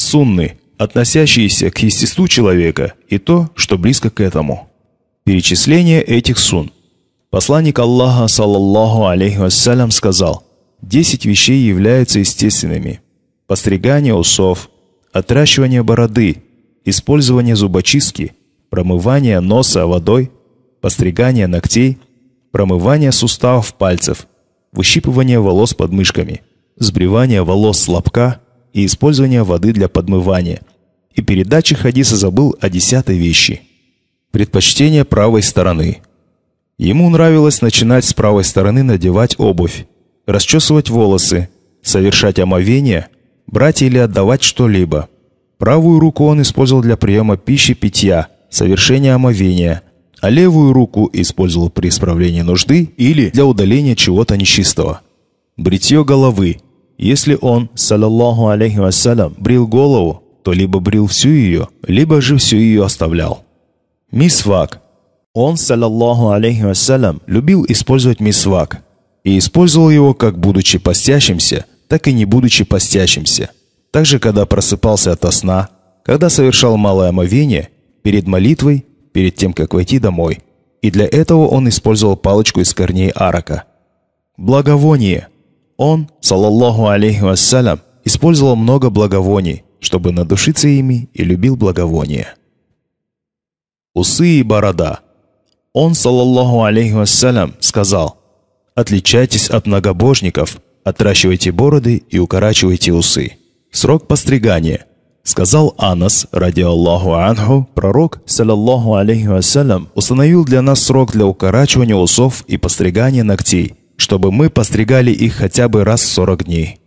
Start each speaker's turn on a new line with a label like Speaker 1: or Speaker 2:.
Speaker 1: сунны, относящиеся к естеству человека и то, что близко к этому. Перечисление этих сунн. Посланник Аллаха, саллаллаху алейхи вассалям, сказал, «Десять вещей являются естественными. Постригание усов, отращивание бороды, использование зубочистки, промывание носа водой, постригание ногтей, промывание суставов пальцев, выщипывание волос подмышками, сбривание волос с лобка – и использования воды для подмывания. И передачи Хадиса забыл о десятой вещи. Предпочтение правой стороны. Ему нравилось начинать с правой стороны надевать обувь, расчесывать волосы, совершать омовение, брать или отдавать что-либо. Правую руку он использовал для приема пищи, питья, совершения омовения, а левую руку использовал при исправлении нужды или для удаления чего-то нечистого. Бритье головы – если он, саллаллаху алейхи вассалям, брил голову, то либо брил всю ее, либо же всю ее оставлял. Мисвак. Он, саллаллаху алейхи вассалям, любил использовать мисвак и использовал его как будучи постящимся, так и не будучи постящимся. Также, когда просыпался от сна, когда совершал малое омовение, перед молитвой, перед тем, как войти домой. И для этого он использовал палочку из корней арака. Благовоние. Он, саллаллаху алейхи вассалям, использовал много благовоний, чтобы надушиться ими и любил благовония. Усы и борода. Он, саллаллаху алейхи вассалям, сказал, «Отличайтесь от многобожников, отращивайте бороды и укорачивайте усы». Срок постригания. Сказал Анас, ради Аллаху Анху, пророк, саллаллаху алейхи вассалям, установил для нас срок для укорачивания усов и постригания ногтей – чтобы мы постригали их хотя бы раз в 40 дней.